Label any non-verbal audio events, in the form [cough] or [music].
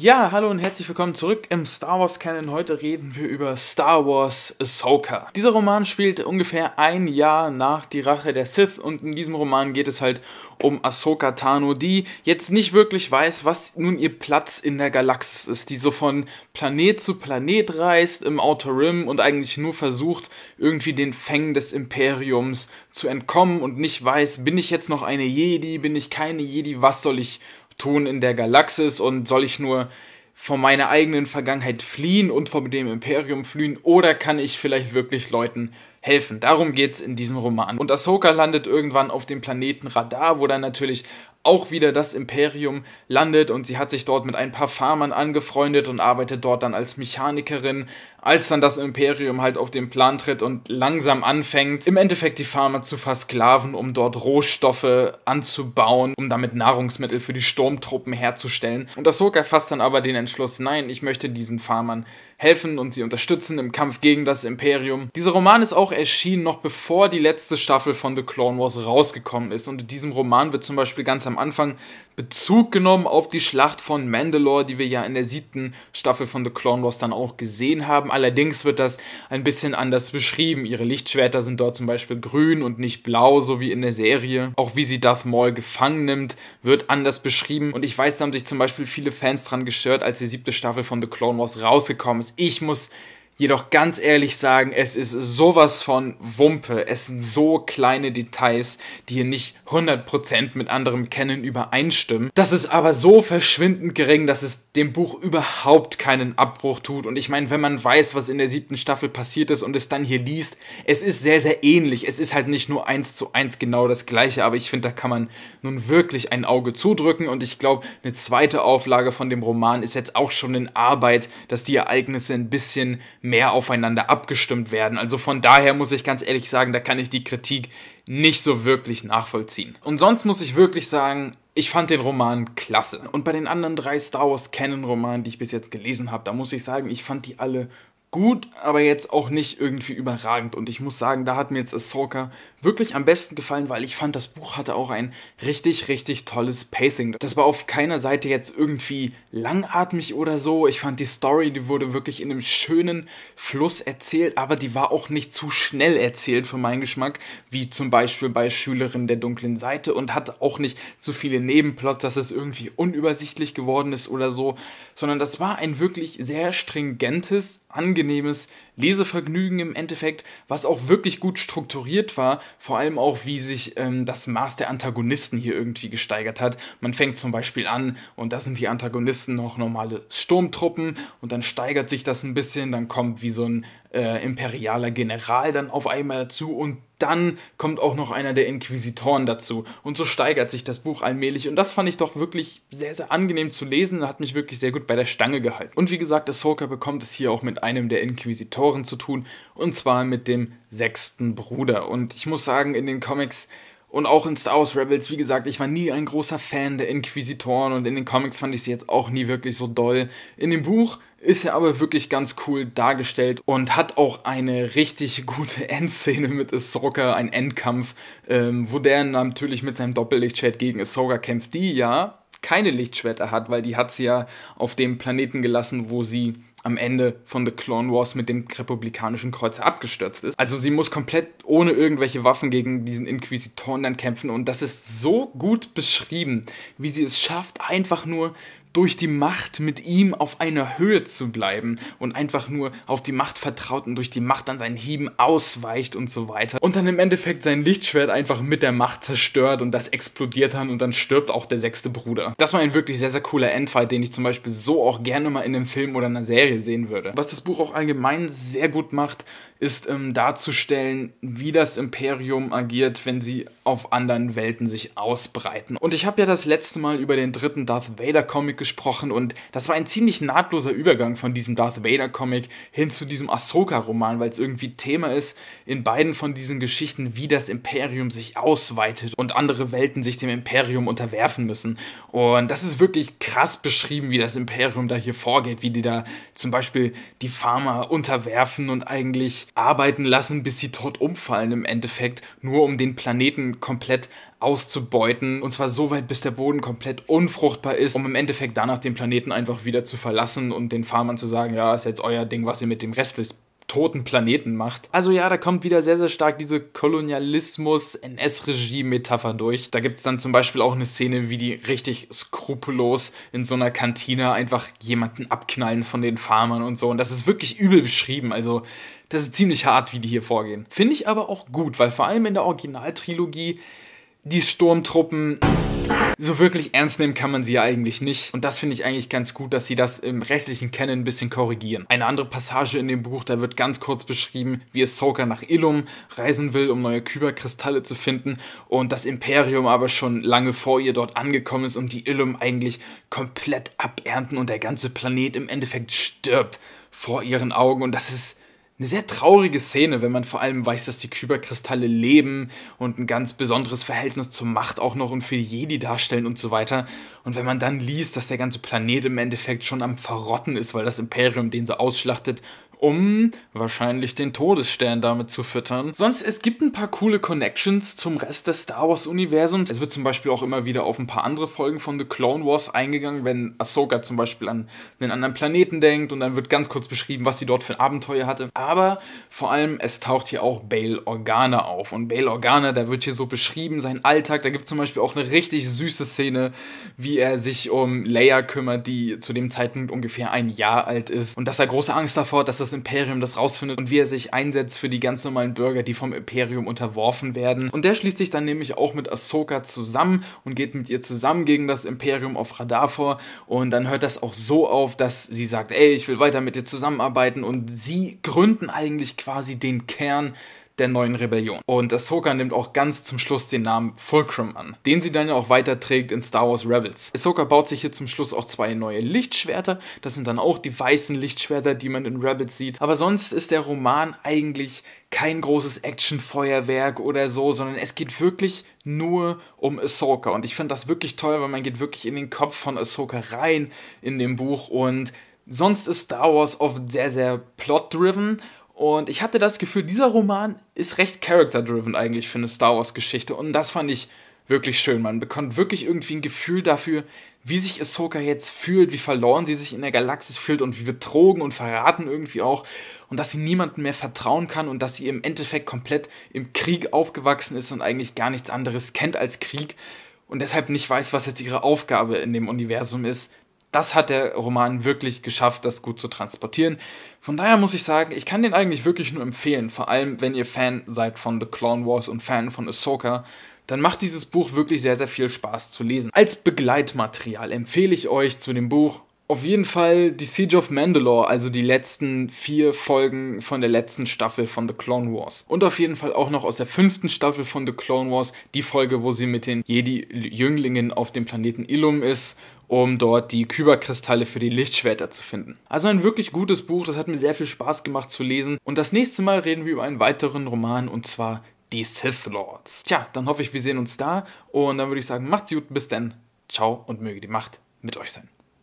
Ja, hallo und herzlich willkommen zurück im Star Wars Canon. Heute reden wir über Star Wars Ahsoka. Dieser Roman spielt ungefähr ein Jahr nach Die Rache der Sith und in diesem Roman geht es halt um Ahsoka Tano, die jetzt nicht wirklich weiß, was nun ihr Platz in der Galaxis ist, die so von Planet zu Planet reist im Outer Rim und eigentlich nur versucht, irgendwie den Fängen des Imperiums zu entkommen und nicht weiß, bin ich jetzt noch eine Jedi, bin ich keine Jedi, was soll ich tun in der Galaxis und soll ich nur von meiner eigenen Vergangenheit fliehen und von dem Imperium fliehen oder kann ich vielleicht wirklich Leuten helfen? Darum geht es in diesem Roman. Und Ahsoka landet irgendwann auf dem Planeten Radar, wo dann natürlich auch wieder das Imperium landet und sie hat sich dort mit ein paar Farmern angefreundet und arbeitet dort dann als Mechanikerin, als dann das Imperium halt auf den Plan tritt und langsam anfängt, im Endeffekt die Farmer zu versklaven, um dort Rohstoffe anzubauen, um damit Nahrungsmittel für die Sturmtruppen herzustellen. Und Ahsoka fasst dann aber den Entschluss, nein, ich möchte diesen Farmern helfen und sie unterstützen im Kampf gegen das Imperium. Dieser Roman ist auch erschienen, noch bevor die letzte Staffel von The Clone Wars rausgekommen ist. Und in diesem Roman wird zum Beispiel ganz am Anfang Bezug genommen auf die Schlacht von Mandalore, die wir ja in der siebten Staffel von The Clone Wars dann auch gesehen haben. Allerdings wird das ein bisschen anders beschrieben. Ihre Lichtschwerter sind dort zum Beispiel grün und nicht blau, so wie in der Serie. Auch wie sie Darth Maul gefangen nimmt, wird anders beschrieben. Und ich weiß, da haben sich zum Beispiel viele Fans dran gestört, als die siebte Staffel von The Clone Wars rausgekommen ist. Ich muss jedoch ganz ehrlich sagen, es ist sowas von Wumpe. Es sind so kleine Details, die hier nicht 100% mit anderem Kennen übereinstimmen. Das ist aber so verschwindend gering, dass es dem Buch überhaupt keinen Abbruch tut. Und ich meine, wenn man weiß, was in der siebten Staffel passiert ist und es dann hier liest, es ist sehr, sehr ähnlich. Es ist halt nicht nur eins zu eins genau das gleiche, aber ich finde, da kann man nun wirklich ein Auge zudrücken. Und ich glaube, eine zweite Auflage von dem Roman ist jetzt auch schon in Arbeit, dass die Ereignisse ein bisschen mehr aufeinander abgestimmt werden. Also von daher muss ich ganz ehrlich sagen, da kann ich die Kritik nicht so wirklich nachvollziehen. Und sonst muss ich wirklich sagen, ich fand den Roman klasse. Und bei den anderen drei Star Wars Canon-Romanen, die ich bis jetzt gelesen habe, da muss ich sagen, ich fand die alle gut, aber jetzt auch nicht irgendwie überragend. Und ich muss sagen, da hat mir jetzt Ahsoka wirklich am besten gefallen, weil ich fand, das Buch hatte auch ein richtig, richtig tolles Pacing. Das war auf keiner Seite jetzt irgendwie langatmig oder so. Ich fand die Story, die wurde wirklich in einem schönen Fluss erzählt, aber die war auch nicht zu schnell erzählt für meinen Geschmack, wie zum Beispiel bei Schülerin der dunklen Seite und hat auch nicht so viele Nebenplots, dass es irgendwie unübersichtlich geworden ist oder so, sondern das war ein wirklich sehr stringentes, angenehmes Lesevergnügen im Endeffekt, was auch wirklich gut strukturiert war vor allem auch, wie sich ähm, das Maß der Antagonisten hier irgendwie gesteigert hat. Man fängt zum Beispiel an und da sind die Antagonisten noch normale Sturmtruppen und dann steigert sich das ein bisschen, dann kommt wie so ein äh, imperialer General dann auf einmal dazu und dann kommt auch noch einer der Inquisitoren dazu. Und so steigert sich das Buch allmählich. Und das fand ich doch wirklich sehr, sehr angenehm zu lesen und hat mich wirklich sehr gut bei der Stange gehalten. Und wie gesagt, Ahsoka bekommt es hier auch mit einem der Inquisitoren zu tun. Und zwar mit dem sechsten Bruder. Und ich muss sagen, in den Comics und auch in Star Wars Rebels, wie gesagt, ich war nie ein großer Fan der Inquisitoren und in den Comics fand ich sie jetzt auch nie wirklich so doll. In dem Buch ist er aber wirklich ganz cool dargestellt und hat auch eine richtig gute [laughs] Endszene mit Ahsoka, ein Endkampf, ähm, wo der natürlich mit seinem Doppellichtschwert gegen Ahsoka kämpft, die ja keine Lichtschwerter hat, weil die hat sie ja auf dem Planeten gelassen, wo sie am Ende von The Clone Wars mit dem republikanischen Kreuz abgestürzt ist. Also sie muss komplett ohne irgendwelche Waffen gegen diesen Inquisitoren dann kämpfen und das ist so gut beschrieben, wie sie es schafft, einfach nur durch die Macht mit ihm auf einer Höhe zu bleiben und einfach nur auf die Macht vertraut und durch die Macht an seinen Hieben ausweicht und so weiter. Und dann im Endeffekt sein Lichtschwert einfach mit der Macht zerstört und das explodiert dann und dann stirbt auch der sechste Bruder. Das war ein wirklich sehr, sehr cooler Endfight, den ich zum Beispiel so auch gerne mal in einem Film oder einer Serie sehen würde. Was das Buch auch allgemein sehr gut macht, ist ähm, darzustellen, wie das Imperium agiert, wenn sie auf anderen Welten sich ausbreiten. Und ich habe ja das letzte Mal über den dritten Darth Vader Comic gesprochen und das war ein ziemlich nahtloser Übergang von diesem Darth Vader Comic hin zu diesem Ahsoka Roman, weil es irgendwie Thema ist in beiden von diesen Geschichten, wie das Imperium sich ausweitet und andere Welten sich dem Imperium unterwerfen müssen. Und das ist wirklich krass beschrieben, wie das Imperium da hier vorgeht, wie die da zum Beispiel die Farmer unterwerfen und eigentlich arbeiten lassen, bis sie tot umfallen im Endeffekt, nur um den Planeten komplett auszubeuten. Und zwar so weit, bis der Boden komplett unfruchtbar ist, um im Endeffekt danach den Planeten einfach wieder zu verlassen und den Farmern zu sagen, ja, ist jetzt euer Ding, was ihr mit dem Rest des toten Planeten macht. Also ja, da kommt wieder sehr, sehr stark diese Kolonialismus-NS-Regime-Metapher durch. Da gibt es dann zum Beispiel auch eine Szene, wie die richtig skrupellos in so einer Kantine einfach jemanden abknallen von den Farmern und so. Und das ist wirklich übel beschrieben. Also das ist ziemlich hart, wie die hier vorgehen. Finde ich aber auch gut, weil vor allem in der Originaltrilogie die Sturmtruppen so wirklich ernst nehmen kann man sie ja eigentlich nicht. Und das finde ich eigentlich ganz gut, dass sie das im restlichen Canon ein bisschen korrigieren. Eine andere Passage in dem Buch, da wird ganz kurz beschrieben, wie Ahsoka nach Illum reisen will, um neue Kyberkristalle zu finden und das Imperium aber schon lange vor ihr dort angekommen ist und die Illum eigentlich komplett abernten und der ganze Planet im Endeffekt stirbt vor ihren Augen und das ist eine sehr traurige Szene, wenn man vor allem weiß, dass die Kyberkristalle leben und ein ganz besonderes Verhältnis zur Macht auch noch und für Jedi darstellen und so weiter. Und wenn man dann liest, dass der ganze Planet im Endeffekt schon am Verrotten ist, weil das Imperium den so ausschlachtet, um wahrscheinlich den Todesstern damit zu füttern. Sonst, es gibt ein paar coole Connections zum Rest des Star Wars-Universums. Es wird zum Beispiel auch immer wieder auf ein paar andere Folgen von The Clone Wars eingegangen, wenn Ahsoka zum Beispiel an einen anderen Planeten denkt und dann wird ganz kurz beschrieben, was sie dort für ein Abenteuer hatte. Aber vor allem, es taucht hier auch Bail Organa auf. Und Bail Organa, da wird hier so beschrieben, sein Alltag. Da gibt es zum Beispiel auch eine richtig süße Szene, wie er sich um Leia kümmert, die zu dem Zeitpunkt ungefähr ein Jahr alt ist. Und dass er große Angst davor hat, dass das das Imperium das rausfindet und wie er sich einsetzt für die ganz normalen Bürger, die vom Imperium unterworfen werden. Und der schließt sich dann nämlich auch mit Ahsoka zusammen und geht mit ihr zusammen gegen das Imperium auf Radar vor. Und dann hört das auch so auf, dass sie sagt, ey, ich will weiter mit dir zusammenarbeiten. Und sie gründen eigentlich quasi den Kern der neuen Rebellion. Und Ahsoka nimmt auch ganz zum Schluss den Namen Fulcrum an, den sie dann ja auch weiterträgt in Star Wars Rebels. Ahsoka baut sich hier zum Schluss auch zwei neue Lichtschwerter. Das sind dann auch die weißen Lichtschwerter, die man in Rebels sieht. Aber sonst ist der Roman eigentlich kein großes Actionfeuerwerk oder so, sondern es geht wirklich nur um Ahsoka. Und ich finde das wirklich toll, weil man geht wirklich in den Kopf von Ahsoka rein in dem Buch und Sonst ist Star Wars oft sehr, sehr plot-driven und ich hatte das Gefühl, dieser Roman ist recht character-driven eigentlich für eine Star Wars-Geschichte. Und das fand ich wirklich schön. Man bekommt wirklich irgendwie ein Gefühl dafür, wie sich Ahsoka jetzt fühlt, wie verloren sie sich in der Galaxis fühlt und wie betrogen und verraten irgendwie auch. Und dass sie niemandem mehr vertrauen kann und dass sie im Endeffekt komplett im Krieg aufgewachsen ist und eigentlich gar nichts anderes kennt als Krieg und deshalb nicht weiß, was jetzt ihre Aufgabe in dem Universum ist das hat der Roman wirklich geschafft, das gut zu transportieren. Von daher muss ich sagen, ich kann den eigentlich wirklich nur empfehlen, vor allem wenn ihr Fan seid von The Clone Wars und Fan von Ahsoka, dann macht dieses Buch wirklich sehr, sehr viel Spaß zu lesen. Als Begleitmaterial empfehle ich euch zu dem Buch auf jeden Fall die Siege of Mandalore, also die letzten vier Folgen von der letzten Staffel von The Clone Wars. Und auf jeden Fall auch noch aus der fünften Staffel von The Clone Wars die Folge, wo sie mit den Jedi-Jünglingen auf dem Planeten Illum ist um dort die Kyberkristalle für die Lichtschwerter zu finden. Also ein wirklich gutes Buch, das hat mir sehr viel Spaß gemacht zu lesen. Und das nächste Mal reden wir über einen weiteren Roman und zwar Die Sith Lords. Tja, dann hoffe ich, wir sehen uns da und dann würde ich sagen, macht's gut, bis dann. Ciao und möge die Macht mit euch sein.